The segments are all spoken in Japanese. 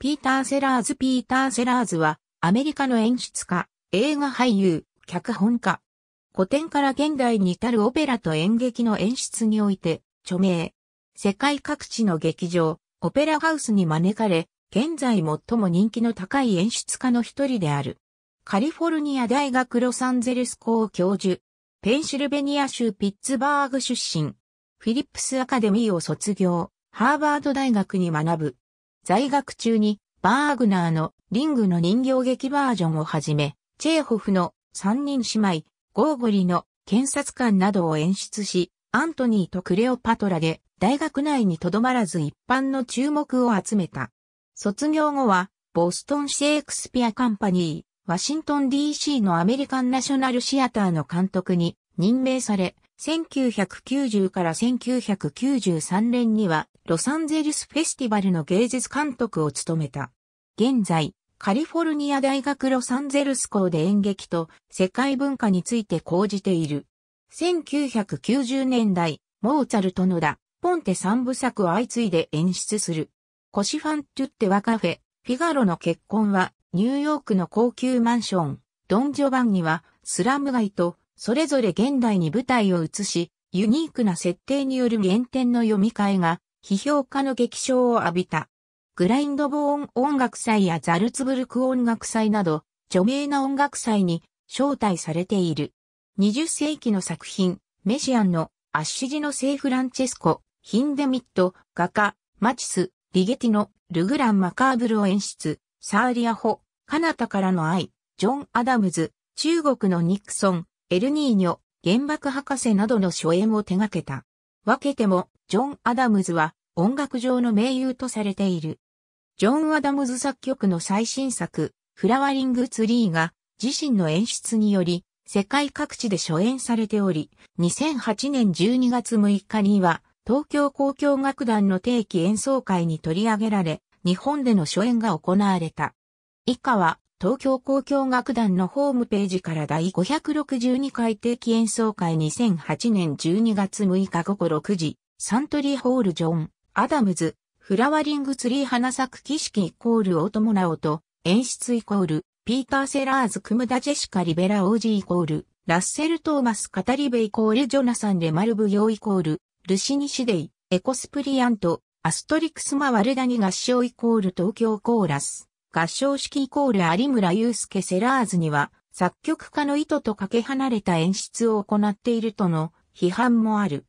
ピーター・セラーズ・ピーター・セラーズは、アメリカの演出家、映画俳優、脚本家。古典から現代に至るオペラと演劇の演出において、著名。世界各地の劇場、オペラハウスに招かれ、現在最も人気の高い演出家の一人である。カリフォルニア大学ロサンゼルス校教授。ペンシルベニア州ピッツバーグ出身。フィリップスアカデミーを卒業。ハーバード大学に学ぶ。在学中にバーグナーのリングの人形劇バージョンをはじめ、チェーホフの三人姉妹、ゴーゴリの検察官などを演出し、アントニーとクレオパトラで大学内にとどまらず一般の注目を集めた。卒業後は、ボストンシェイクスピアカンパニー、ワシントン DC のアメリカンナショナルシアターの監督に任命され、1990から1993年にはロサンゼルスフェスティバルの芸術監督を務めた。現在、カリフォルニア大学ロサンゼルス校で演劇と世界文化について講じている。1990年代、モーツァルトのだ、ポンテ三部作を相次いで演出する。コシファン・トゥッテ・ワカフェ、フィガロの結婚は、ニューヨークの高級マンション、ドン・ジョバンには、スラム街とそれぞれ現代に舞台を移し、ユニークな設定による原点の読み替えが、批評家の激賞を浴びた。グラインドボーン音楽祭やザルツブルク音楽祭など、著名な音楽祭に招待されている。20世紀の作品、メシアンのアッシジの聖フランチェスコ、ヒンデミット、画家、マチス、リゲティのルグラン・マカーブルを演出、サーリアホ、カナタからの愛、ジョン・アダムズ、中国のニクソン、エルニーニョ、原爆博士などの初演を手掛けた。分けても、ジョン・アダムズは音楽上の名優とされている。ジョン・アダムズ作曲の最新作、フラワリング・ツリーが自身の演出により世界各地で初演されており、2008年12月6日には東京交響楽団の定期演奏会に取り上げられ、日本での初演が行われた。以下は東京交響楽団のホームページから第562回定期演奏会2008年12月6日午後6時、サントリーホールジョン、アダムズ、フラワリングツリー花咲く景色イコールオートモナオと、演出イコール、ピーター・セラーズ・クムダ・ジェシカ・リベラ・オージーイコール、ラッセル・トーマス・カタリベイコール、ジョナサン・レマルブ・ヨーイコール、ルシニ・シデイ、エコスプリアント、アストリクス・マワルダニ合唱イコール東京コーラス。合唱式イコール有村祐介セラーズには、作曲家の意図とかけ離れた演出を行っているとの批判もある。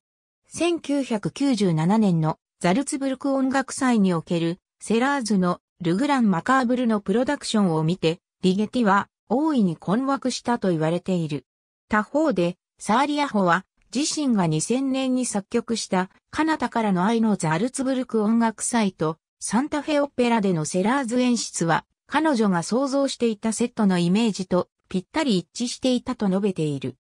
1997年のザルツブルク音楽祭におけるセラーズのルグラン・マカーブルのプロダクションを見て、リゲティは大いに困惑したと言われている。他方で、サーリアホは自身が2000年に作曲したカナタからの愛のザルツブルク音楽祭とサンタフェオペラでのセラーズ演出は、彼女が想像していたセットのイメージとぴったり一致していたと述べている。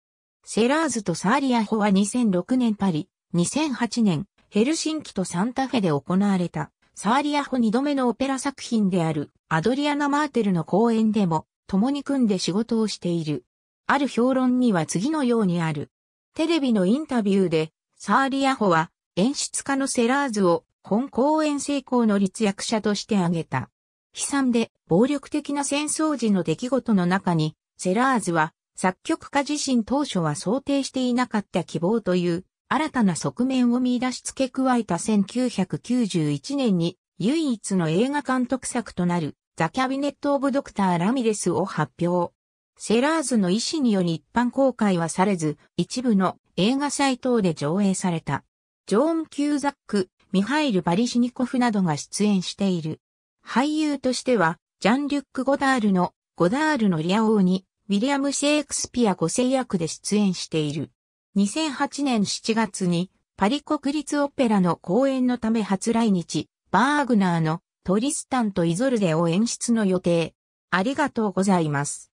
セラーズとサーリアホは2006年パリ、2008年、ヘルシンキとサンタフェで行われた、サーリアホ2度目のオペラ作品である、アドリアナ・マーテルの公演でも、共に組んで仕事をしている。ある評論には次のようにある。テレビのインタビューで、サーリアホは演出家のセラーズを本公演成功の立役者として挙げた。悲惨で暴力的な戦争時の出来事の中に、セラーズは作曲家自身当初は想定していなかった希望という新たな側面を見出し付け加えた1991年に唯一の映画監督作となるザ・キャビネット・オブ・ドクター・ラミレスを発表。セラーズの意思により一般公開はされず、一部の映画サイトで上映された。ジョーン・キューザック、ミハイル・バリシニコフなどが出演している。俳優としては、ジャン・リュック・ゴダールの、ゴダールのリア王に、ウィリアム・シェイクスピア5世役で出演している。2008年7月に、パリ国立オペラの公演のため初来日、バーグナーのトリスタンとイゾルデを演出の予定。ありがとうございます。